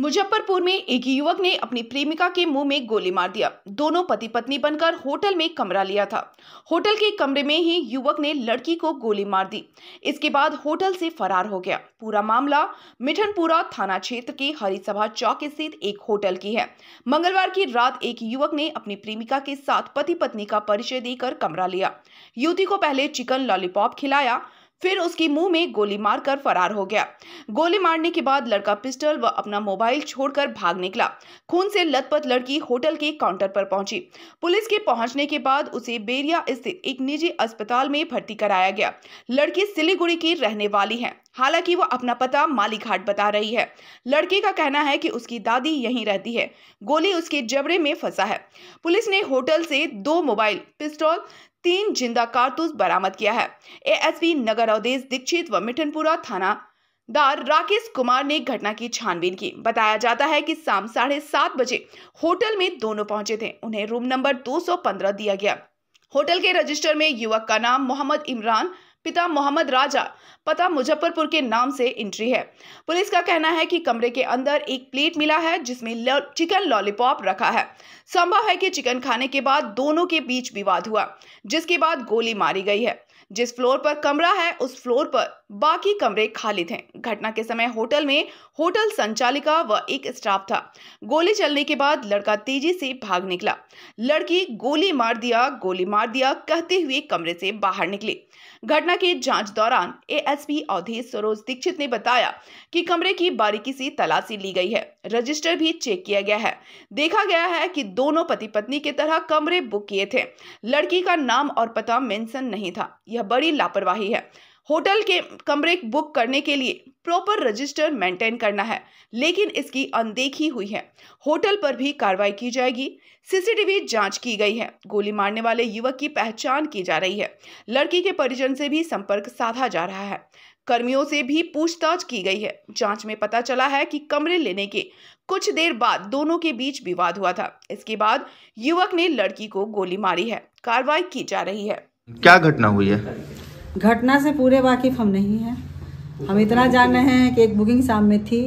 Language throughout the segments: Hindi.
मुजफ्फरपुर में एक युवक ने अपनी प्रेमिका के मुंह में गोली मार दिया दोनों पति पत्नी बनकर होटल में कमरा लिया था होटल के कमरे में ही युवक ने लड़की को गोली मार दी इसके बाद होटल से फरार हो गया पूरा मामला मिठनपुरा थाना क्षेत्र के हरिसभा चौक स्थित एक होटल की है मंगलवार की रात एक युवक ने अपनी प्रेमिका के साथ पति पत्नी का परिचय देकर कमरा लिया युवती को पहले चिकन लॉलीपॉप खिलाया फिर उसके मुंह में गोली मारकर फरार हो गया गोली मारने के बाद लड़का पिस्टल व अपना मोबाइल छोड़कर भाग निकला खून से लथपथ लड़की होटल के काउंटर पर पहुंची पुलिस के पहुंचने के बाद उसे बेरिया स्थित एक निजी अस्पताल में भर्ती कराया गया लड़की सिलीगुड़ी की रहने वाली है हालांकि वो अपना पता मालीघाट बता रही है लड़के का कहना है कि उसकी दादी यहीं रहती है गोली उसके जबड़े में फंसा है पुलिस ने होटल से दो मोबाइल पिस्टल तीन जिंदा कारतूस बरामद किया है एएसपी नगर अवधेश दीक्षित व मिठनपुरा थाना दार राकेश कुमार ने घटना की छानबीन की बताया जाता है कि शाम साढ़े सात बजे होटल में दोनों पहुंचे थे उन्हें रूम नंबर 215 दिया गया होटल के रजिस्टर में युवक का नाम मोहम्मद इमरान पिता मोहम्मद राजा पता मुजफ्फरपुर के नाम से एंट्री है पुलिस का कहना है कि कमरे के अंदर एक प्लेट मिला है जिसमें चिकन लॉलीपॉप रखा है संभव है कि चिकन खाने के बाद दोनों के बीच विवाद हुआ जिसके बाद गोली मारी गई है जिस फ्लोर पर कमरा है उस फ्लोर पर बाकी कमरे खाली थे घटना के समय होटल में होटल संचालिका व एक स्टाफ था गोली चलने के बाद लड़का तेजी से भाग निकला लड़की गोली मार दिया गोली मार दिया कहते हुए कमरे से बाहर निकली घटना के जांच दौरान एएसपी एस सरोज दीक्षित ने बताया कि कमरे की बारीकी से तलाशी ली गई है रजिस्टर भी चेक किया गया है देखा गया है कि दोनों पति पत्नी के तरह कमरे बुक किए थे लड़की का नाम और पता मेंशन नहीं था यह यह बड़ी लापरवाही है होटल के कमरे बुक करने के लिए प्रॉपर रजिस्टर मेंटेन करना है लेकिन इसकी अनदेखी हुई है होटल पर भी कार्रवाई की जाएगी सीसीटीवी जांच की गई है गोली मारने वाले युवक की पहचान की जा रही है लड़की के परिजन से भी संपर्क साधा जा रहा है कर्मियों से भी पूछताछ की गई है जांच में पता चला है कि कमरे लेने के कुछ देर बाद दोनों के बीच विवाद हुआ था इसके बाद युवक ने लड़की को गोली मारी है कार्रवाई की जा रही है क्या घटना हुई है घटना से पूरे वाकिफ हम नहीं हैं हम इतना जान रहे हैं कि एक बुकिंग सामने थी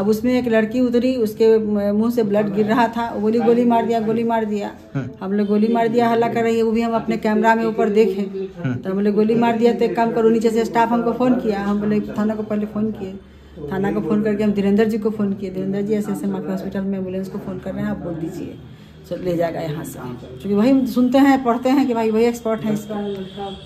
अब उसमें एक लड़की उतरी उसके मुंह से ब्लड गिर रहा था गोली गोली मार दिया गोली मार दिया हम्म। हम लोग गोली मार दिया हल्ला कर रही है वो भी हम अपने कैमरा में ऊपर देखे हम्म। तो हम लोग गोली मार दिया तो एक काम करो नीचे से स्टाफ हमको फ़ोन किया हम बोले थाना को पहले फ़ोन किए थाना को फ़ोन करके हम धीरेन्द्र जी को फ़ोन किए धीरेन्द्र जी ऐसे ऐसे हॉस्पिटल में एम्बुलेंस को फ़ोन कर रहे हैं आप बोल दीजिए ले जाएगा यहाँ से क्योंकि वही सुनते हैं पढ़ते हैं कि भाई वही एक्सपर्ट है इसका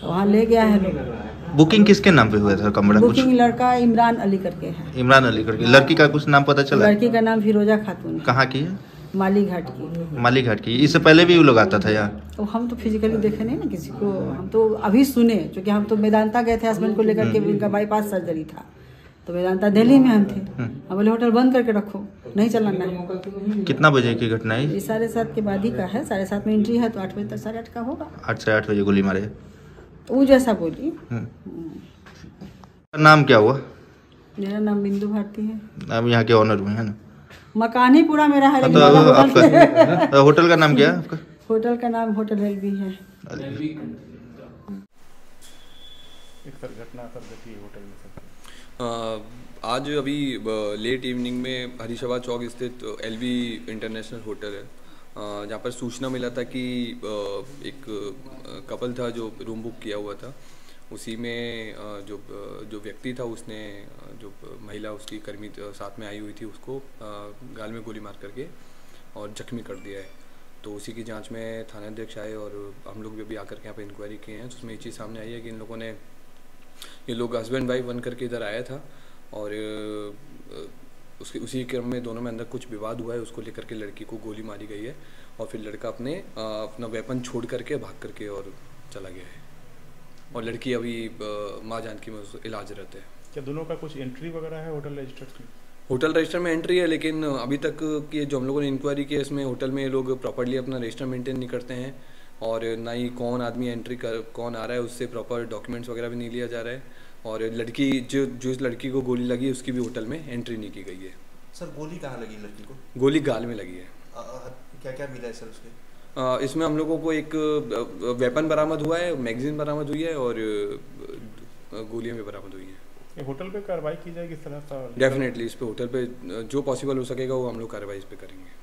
तो वहाँ ले गया है लोग बुकिंग किसके नाम पे हुआ था कमरा बुकिंग कुछ? लड़का इमरान अली करके है इमरान अली करके लड़की का कुछ नाम पता चला लड़की का नाम फिरोजा खातून कहाँ की है माली घाट की माली घाट की इससे पहले भी वो लोग आता था यार तो हम तो फिजिकली देखे नहीं ना किसी को हम तो अभी सुने क्योंकि हम तो मेदांता गए थे हस्बैंड को लेकर के हम्म। उनका बाईपास सर्जरी था तो वेदांता दिल्ली में हम थे हाँ। अब बोले होटल बंद करके रखो नहीं चलाना है कितना बजे की घटना है साढ़े सात के बाद ही का है साढ़े सात में एंट्री है तो आठ बजे तक साढ़े आठ का होगा आठ साढ़े आठ बजे गोली मारे तो वो जैसा बोली हाँ। हम्म। नाम क्या हुआ मेरा नाम बिंदु भारती है आप यहाँ के ऑनर हुए है ना मकान ही पूरा मेरा है हाँ, तो होटल का नाम क्या है होटल का नाम होटल एलबी है एक सर घटना सर देखिए होटल में सर आज अभी लेट इवनिंग में हरीशवा चौक स्थित एल इंटरनेशनल होटल है जहाँ पर सूचना मिला था कि एक कपल था जो रूम बुक किया हुआ था उसी में जो जो व्यक्ति था उसने जो महिला उसकी कर्मी साथ में आई हुई थी उसको गाल में गोली मार करके और जख्मी कर दिया है तो उसी की जांच में थानाध्यक्ष आए और हम लोग भी अभी आकर के यहाँ पर इंक्वायरी किए हैं उसमें ये चीज़ सामने आई है कि इन लोगों ने ये लोग हस्बैंड वाइफ बन करके इधर आया था और उसके उसी क्रम में दोनों में अंदर कुछ विवाद हुआ है उसको लेकर के लड़की को गोली मारी गई है और फिर लड़का अपने अपना वेपन छोड़ करके भाग करके और चला गया है और लड़की अभी माँ जानकी में इलाज रहते हैं क्या दोनों का कुछ एंट्री वगैरह है होटल रजिस्टर में होटल रजिस्टर में एंट्री है लेकिन अभी तक की जो हम लोगों ने इंक्वायरी की है इसमें होटल में लोग प्रॉपरली अपना रजिस्टर मेंटेन नहीं करते हैं और ना ही कौन आदमी एंट्री कर कौन आ रहा है उससे प्रॉपर डॉक्यूमेंट्स वगैरह भी नहीं लिया जा रहा है और लड़की जो जो इस लड़की को गोली लगी उसकी भी होटल में एंट्री नहीं की गई है सर गोली कहाँ लगी लड़की को गोली गाल में लगी है क्या क्या मिला है सर उसके इसमें हम लोगों को एक वेपन बरामद हुआ है मैगजीन बरामद हुई है और गोलियाँ भी बरामद हुई हैं होटल पे कार्रवाई की जाएगी इस तरह डेफिनेटली इस पे होटल पे जो पॉसिबल हो सकेगा वो हम लोग कार्रवाई इस पे करेंगे